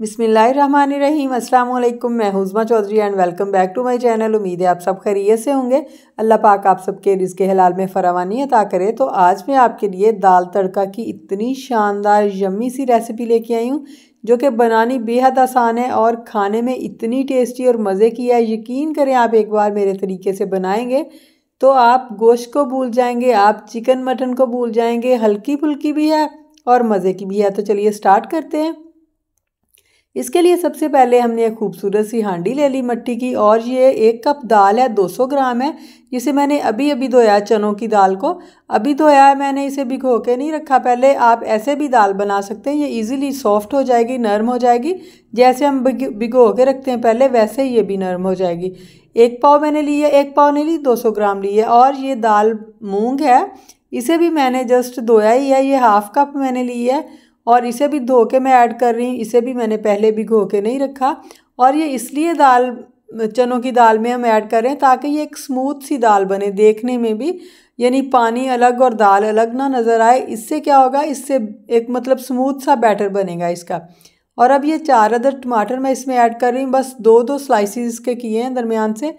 अस्सलाम वालेकुम मैं Huzma Chaudhary and welcome back to my channel उम्मीद है आप सब खैरियत से होंगे अल्लाह पाक आप सबके रिज़ हलाल में फरावानी अता करे तो आज मैं आपके लिए दाल तड़का की इतनी शानदार यम्मी सी रेसिपी लेके आई हूँ जो कि बनानी बेहद आसान है और खाने में इतनी टेस्टी और मज़े की है यकीन करें आप एक बार मेरे तरीके से बनाएंगे तो आप गोश्त को भूल जाएंगे आप चिकन मटन को भूल जाएंगे हल्की फुल्की भी है और मज़े की भी है तो चलिए स्टार्ट करते हैं इसके लिए सबसे पहले हमने एक खूबसूरत सी हांडी ले ली मिट्टी की और ये एक कप दाल है 200 ग्राम है जिसे मैंने अभी अभी धोया चनों की दाल को अभी धोया है मैंने इसे भिगो के नहीं रखा पहले आप ऐसे भी दाल बना सकते हैं ये इजीली सॉफ्ट हो जाएगी नरम हो जाएगी जैसे हम भिगो के रखते हैं पहले वैसे ही ये भी नरम हो जाएगी एक पाव मैंने ली है एक पाव ने ली सौ ग्राम ली है और ये दाल मूँग है इसे भी मैंने जस्ट धोया ही है ये हाफ़ कप मैंने ली है और इसे भी धो के मैं ऐड कर रही हूँ इसे भी मैंने पहले भिगो के नहीं रखा और ये इसलिए दाल चनों की दाल में हम ऐड कर रहे हैं ताकि ये एक स्मूथ सी दाल बने देखने में भी यानी पानी अलग और दाल अलग ना नज़र आए इससे क्या होगा इससे एक मतलब स्मूथ सा बैटर बनेगा इसका और अब ये चार अदर टमाटर मैं इसमें ऐड कर रही हूँ बस दो दो स्लाइसिस के किए हैं दरमियान से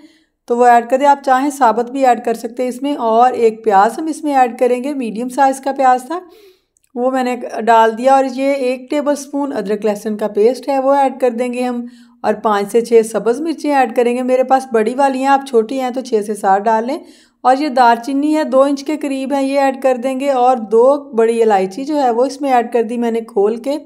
तो वो ऐड कर दें आप चाहें साबत भी ऐड कर सकते हैं इसमें और एक प्याज हम इसमें ऐड करेंगे मीडियम साइज़ का प्याज था वो मैंने डाल दिया और ये एक टेबल स्पून अदरक लहसुन का पेस्ट है वो ऐड कर देंगे हम और पाँच से छः सब्ज़ मिर्चें ऐड करेंगे मेरे पास बड़ी वाली हैं आप छोटी हैं तो छः से सात डाल लें और ये दालचीनी है दो इंच के करीब है ये ऐड कर देंगे और दो बड़ी इलायची जो है वो इसमें ऐड कर दी मैंने खोल के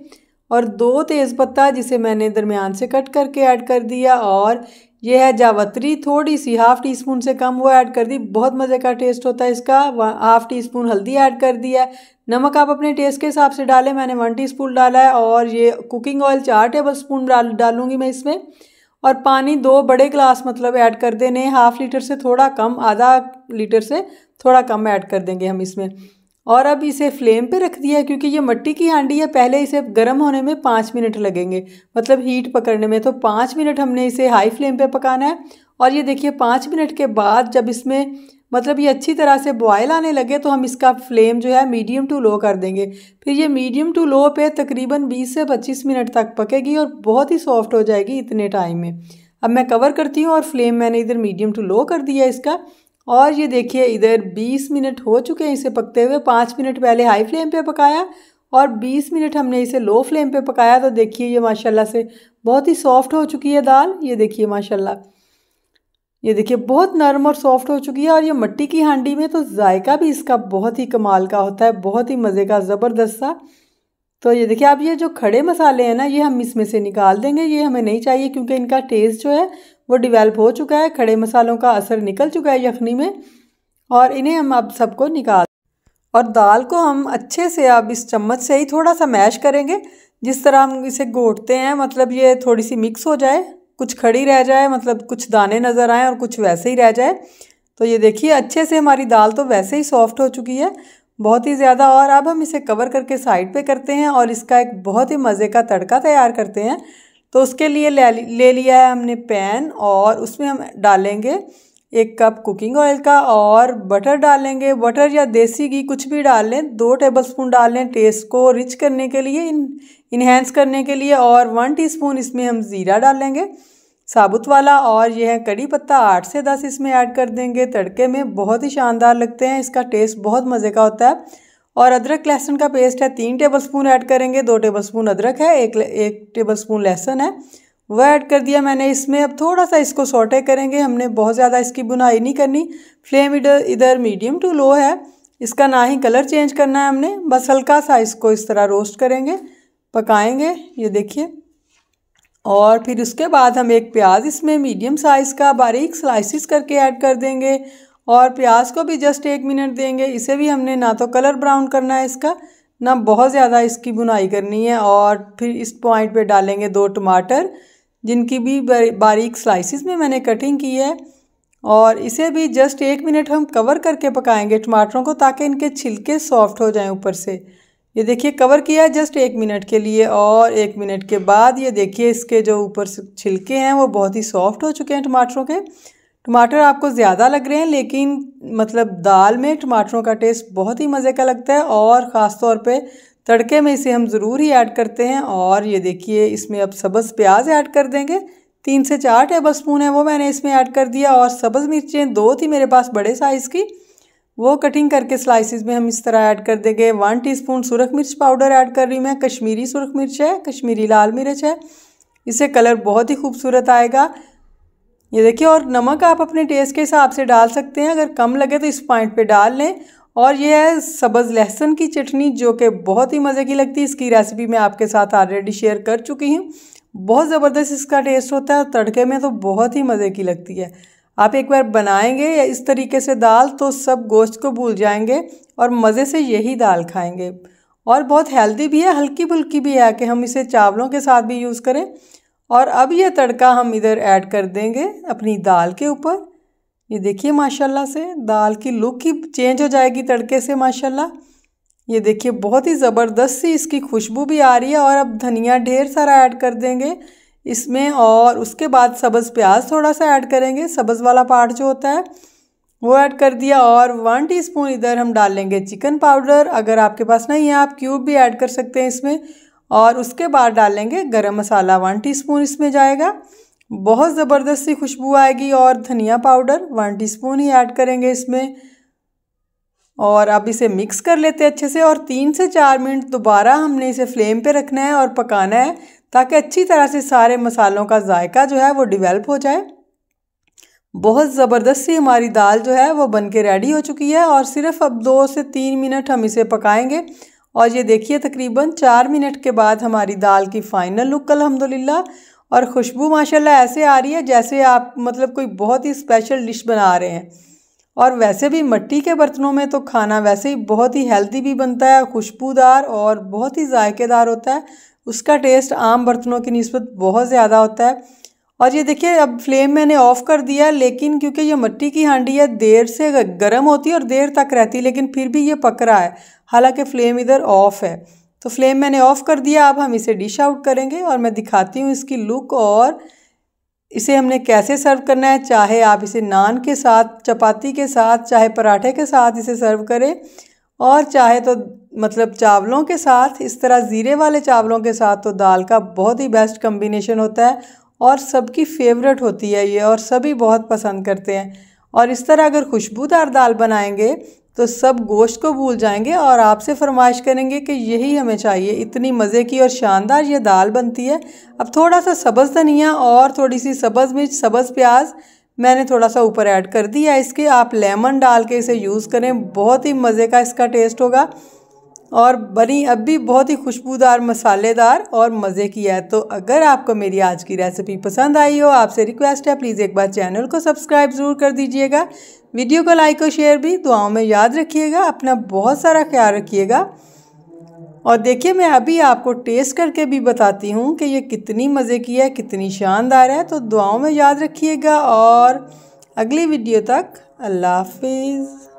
और दो तेज़पत्ता जिसे मैंने दरमियान से कट करके ऐड कर दिया और ये है जावत्री थोड़ी सी हाफ टी स्पून से कम वो ऐड कर दी बहुत मज़े का टेस्ट होता है इसका हाफ टी स्पून हल्दी ऐड कर दिया है नमक आप अपने टेस्ट के हिसाब से डालें मैंने वन टी स्पून डाला है और ये कुकिंग ऑयल चार टेबल स्पून डाल डालूंगी मैं इसमें और पानी दो बड़े गिलास मतलब ऐड कर देने हाफ़ लीटर से थोड़ा कम आधा लीटर से थोड़ा कम ऐड कर देंगे हम इसमें और अब इसे फ्लेम पे रख दिया क्योंकि ये मट्टी की हांडी है पहले इसे गर्म होने में पाँच मिनट लगेंगे मतलब हीट पकड़ने में तो पाँच मिनट हमने इसे हाई फ्लेम पे पकाना है और ये देखिए पाँच मिनट के बाद जब इसमें मतलब ये अच्छी तरह से बॉयल आने लगे तो हम इसका फ्लेम जो है मीडियम टू लो कर देंगे फिर ये मीडियम टू लो पे तकरीबन 20 से 25 मिनट तक पकेगी और बहुत ही सॉफ्ट हो जाएगी इतने टाइम में अब मैं कवर करती हूँ और फ्लेम मैंने इधर मीडियम टू लो कर दिया इसका और ये देखिए इधर 20 मिनट हो चुके हैं इसे पकते हुए पाँच मिनट पहले हाई फ्लेम पे पकाया और 20 मिनट हमने इसे लो फ्लेम पे पकाया तो देखिए ये माशाल्लाह से बहुत ही सॉफ्ट हो चुकी है दाल ये देखिए माशाल्लाह ये देखिए बहुत नरम और सॉफ्ट हो चुकी है और ये मट्टी की हांडी में तो जायका भी इसका बहुत ही कमाल का होता है बहुत ही मज़े का ज़बरदस्त सा तो ये देखिए आप ये जो खड़े मसाले हैं ना ये हम इसमें से निकाल देंगे ये हमें नहीं चाहिए क्योंकि इनका टेस्ट जो है वो डिवेल्प हो चुका है खड़े मसालों का असर निकल चुका है यखनी में और इन्हें हम अब सबको निकाल और दाल को हम अच्छे से अब इस चम्मच से ही थोड़ा सा मैश करेंगे जिस तरह हम इसे घोटते हैं मतलब ये थोड़ी सी मिक्स हो जाए कुछ खड़ी रह जाए मतलब कुछ दाने नज़र आएँ और कुछ वैसे ही रह जाए तो ये देखिए अच्छे से हमारी दाल तो वैसे ही सॉफ्ट हो चुकी है बहुत ही ज़्यादा और अब हम इसे कवर करके साइड पे करते हैं और इसका एक बहुत ही मज़े का तड़का तैयार करते हैं तो उसके लिए ले लिया है हमने पैन और उसमें हम डालेंगे एक कप कुकिंग ऑयल का और बटर डालेंगे बटर या देसी घी कुछ भी डाल लें दो टेबल स्पून डाल लें टेस्ट को रिच करने के लिए इन इन्हेंस करने के लिए और वन टीस्पून इसमें हम ज़ीरा डालेंगे साबुत वाला और यह है कड़ी पत्ता आठ से दस इसमें ऐड कर देंगे तड़के में बहुत ही शानदार लगते हैं इसका टेस्ट बहुत मज़े का होता है और अदरक लहसुन का पेस्ट है तीन टेबल स्पून ऐड करेंगे दो टेबल स्पून अदरक है एक एक टेबल स्पून लहसुन है वह ऐड कर दिया मैंने इसमें अब थोड़ा सा इसको सोटे करेंगे हमने बहुत ज़्यादा इसकी बुनाई नहीं करनी फ्लेम इधर इधर मीडियम टू लो है इसका ना ही कलर चेंज करना है हमने बस हल्का सा इसको इस तरह रोस्ट करेंगे पकाएंगे ये देखिए और फिर उसके बाद हम एक प्याज इसमें मीडियम साइज़ का बारीक स्लाइसिस करके ऐड कर देंगे और प्याज को भी जस्ट एक मिनट देंगे इसे भी हमने ना तो कलर ब्राउन करना है इसका ना बहुत ज़्यादा इसकी बुनाई करनी है और फिर इस पॉइंट पे डालेंगे दो टमाटर जिनकी भी बारीक स्लाइसिस में मैंने कटिंग की है और इसे भी जस्ट एक मिनट हम कवर करके पकाएंगे टमाटरों को ताकि इनके छिलके सॉफ्ट हो जाएं ऊपर से ये देखिए कवर किया है जस्ट एक मिनट के लिए और एक मिनट के बाद ये देखिए इसके जो ऊपर छिलके हैं वो बहुत ही सॉफ्ट हो चुके हैं टमाटरों के टमाटर आपको ज़्यादा लग रहे हैं लेकिन मतलब दाल में टमाटरों का टेस्ट बहुत ही मज़े का लगता है और ख़ास तौर पे तड़के में इसे हम ज़रूर ही ऐड करते हैं और ये देखिए इसमें अब सब्ज़ प्याज ऐड कर देंगे तीन से चार टेबल स्पून है वो मैंने इसमें ऐड कर दिया और सब्ज़ मिर्चें दो थी मेरे पास बड़े साइज़ की वो कटिंग करके स्लाइसिस में हम इस तरह ऐड कर देंगे वन टीस्पून सुरख मिर्च पाउडर ऐड कर रही हूँ मैं कश्मीरी सुरख मिर्च है कश्मीरी लाल मिर्च है इससे कलर बहुत ही खूबसूरत आएगा ये देखिए और नमक आप अपने टेस्ट के हिसाब से डाल सकते हैं अगर कम लगे तो इस पॉइंट पे डाल लें और ये है सब्ज़ लहसुन की चटनी जो कि बहुत ही मज़े की लगती है इसकी रेसिपी मैं आपके साथ ऑलरेडी शेयर कर चुकी हूँ बहुत ज़बरदस्त इसका टेस्ट होता है तड़के में तो बहुत ही मज़े की लगती है आप एक बार बनाएंगे या इस तरीके से दाल तो सब गोश्त को भूल जाएंगे और मज़े से यही दाल खाएंगे और बहुत हेल्दी भी है हल्की फुल्की भी है कि हम इसे चावलों के साथ भी यूज़ करें और अब यह तड़का हम इधर ऐड कर देंगे अपनी दाल के ऊपर ये देखिए माशाल्लाह से दाल की लुक ही चेंज हो जाएगी तड़के से माशाल्लाह ये देखिए बहुत ही ज़बरदस्त सी इसकी खुशबू भी आ रही है और अब धनिया ढेर सारा ऐड कर देंगे इसमें और उसके बाद सब्ज़ प्याज थोड़ा सा ऐड करेंगे सब्ज़ वाला पार्ट जो होता है वो ऐड कर दिया और वन टीस्पून इधर हम डाल लेंगे चिकन पाउडर अगर आपके पास नहीं है आप क्यूब भी ऐड कर सकते हैं इसमें और उसके बाद डालेंगे गरम मसाला वन टीस्पून इसमें जाएगा बहुत ज़बरदस्त सी खुशबू आएगी और धनिया पाउडर वन टीस्पून ही ऐड करेंगे इसमें और अब इसे मिक्स कर लेते हैं अच्छे से और तीन से चार मिनट दोबारा हमने इसे फ्लेम पे रखना है और पकाना है ताकि अच्छी तरह से सारे मसालों का जायका जो है वो डिवेल्प हो जाए बहुत ज़बरदस्त सी हमारी दाल जो है वो बन के रेडी हो चुकी है और सिर्फ अब दो से तीन मिनट हम इसे पकाएंगे और ये देखिए तकरीबन चार मिनट के बाद हमारी दाल की फ़ाइनल लुक अलहमदिल्ला और खुशबू माशाल्लाह ऐसे आ रही है जैसे आप मतलब कोई बहुत ही स्पेशल डिश बना रहे हैं और वैसे भी मट्टी के बर्तनों में तो खाना वैसे ही बहुत ही हेल्दी भी बनता है खुशबूदार और बहुत ही जायकेदार होता है उसका टेस्ट आम बर्तनों की नस्बत बहुत ज़्यादा होता है और ये देखिए अब फ्लेम मैंने ऑफ़ कर दिया लेकिन क्योंकि ये मिट्टी की हांडी है देर से गर्म होती है और देर तक रहती है लेकिन फिर भी ये पक रहा है हालांकि फ्लेम इधर ऑफ़ है तो फ्लेम मैंने ऑफ़ कर दिया अब हम इसे डिश आउट करेंगे और मैं दिखाती हूँ इसकी लुक और इसे हमने कैसे सर्व करना है चाहे आप इसे नान के साथ चपाती के साथ चाहे पराठे के साथ इसे सर्व करें और चाहे तो मतलब चावलों के साथ इस तरह ज़ीरे वाले चावलों के साथ तो दाल का बहुत ही बेस्ट कम्बिनेशन होता है और सबकी फेवरेट होती है ये और सभी बहुत पसंद करते हैं और इस तरह अगर खुशबूदार दाल बनाएंगे तो सब गोश्त को भूल जाएंगे और आपसे फरमाइश करेंगे कि यही हमें चाहिए इतनी मज़े की और शानदार ये दाल बनती है अब थोड़ा सा सब्ज़ धनिया और थोड़ी सी सब्ज़ मिर्च सब्ज़ प्याज मैंने थोड़ा सा ऊपर ऐड कर दिया इसके आप लेमन डाल के इसे यूज़ करें बहुत ही मज़े का इसका टेस्ट होगा और बनी अब भी बहुत ही खुशबूदार मसालेदार और मज़े की है तो अगर आपको मेरी आज की रेसिपी पसंद आई हो आपसे रिक्वेस्ट है प्लीज़ एक बार चैनल को सब्सक्राइब ज़रूर कर दीजिएगा वीडियो को लाइक और शेयर भी दुआओं में याद रखिएगा अपना बहुत सारा ख्याल रखिएगा और देखिए मैं अभी आपको टेस्ट करके भी बताती हूँ कि ये कितनी मज़े की है कितनी शानदार है तो दुआओं में याद रखिएगा और अगली वीडियो तक अल्लाह हाफिज़